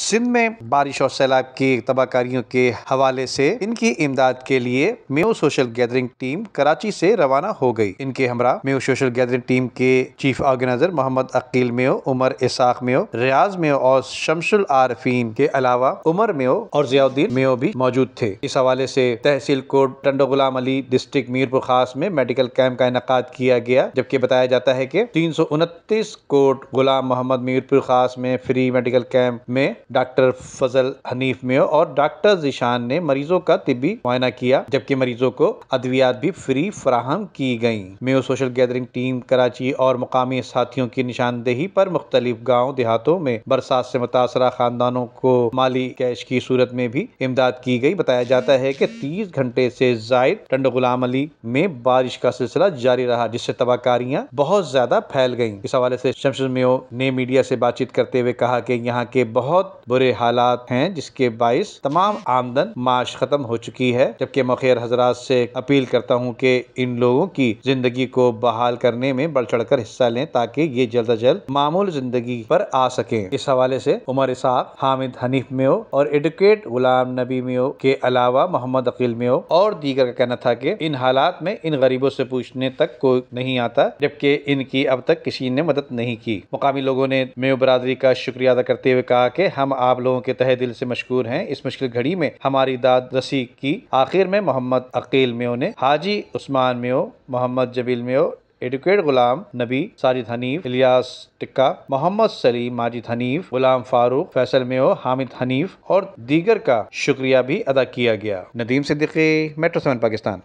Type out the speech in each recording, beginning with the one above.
सिंध में बारिश और सैलाब की तबाहकारियों के हवाले से इनकी इमदाद के लिए मेो सोशल गैदरिंग टीम कराची से रवाना हो गई इनके हमरा मेो सोशल गैदरिंग टीम के चीफ ऑर्गेनाइजर मोहम्मद अकील मेो उमर इसाक मेो रियाज मेो और शमशुल आरफीन के अलावा उमर मेो और जियाउद्दीन मेो भी मौजूद थे इस हवाले से तहसील कोट टंडो गुलाम अली डिस्ट्रिक्ट मीरपुर खास में मेडिकल कैंप का इनका किया गया जबकि बताया जाता है की तीन सौ उनतीस कोट गुलाम मोहम्मद मीरपुर खास में फ्री मेडिकल कैंप में डॉक्टर फजल हनीफ मेयो और डॉक्टर जिशान ने मरीजों का तिबी मुआयना किया जबकि मरीजों को अद्वियात भी फ्री फराहम की गई मेयो सोशल गैदरिंग टीम कराची और मुकामी साथियों की निशानदेही पर मुख्तलिफ गाँव देहातों में बरसात से मुतासर खानदानों को माली कैश की सूरत में भी इमदाद की गई बताया जाता है कि तीस घंटे से जायद टंड गुलाम अली में बारिश का सिलसिला जारी रहा जिससे तबाहकारियां बहुत ज्यादा फैल गई इस हवाले से शमशुल मेयो ने मीडिया से बातचीत करते हुए कहा कि यहाँ के बहुत बहुत बुरे हालात हैं जिसके बायस तमाम आमदन माश खत्म हो चुकी है जबकि मखेर हजरात से अपील करता हूँ कि इन लोगों की जिंदगी को बहाल करने में बढ़ चढ़ कर हिस्सा लें ताकि ये जल्द अज जल्द मामूल जिंदगी पर आ सके इस हवाले से उमर साहब हामिद हनीफ मेो और एडुकेट गुलाम नबी मेो के अलावा मोहम्मद अकील मेो और दीगर का कहना था कि इन हालात में इन गरीबों से पूछने तक कोई नहीं आता जबकि इनकी अब तक किसी ने मदद नहीं की मुकामी लोगों ने मेो बरदरी का शुक्रिया अदा करते हुए कहा कि हम हम आप लोगों के तहे दिल से मशहूर हैं इस मुश्किल घड़ी में हमारी दाद रसी की आखिर में मोहम्मद अकील मेो ने हाजी उस्मान मेो मोहम्मद जबील मेो एडुकेट गुलाम नबी साजिद हनीफ इलियास टिक्का मोहम्मद सलीम माजिद हनीफ गुलाम फारूक फैसल मेो हामिद हनीफ और दीगर का शुक्रिया भी अदा किया गया नदीम सिद्दीकी मेट्रो सेवन पाकिस्तान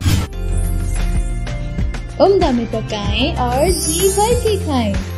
उमदा में पकाएं और जी भर के खाएं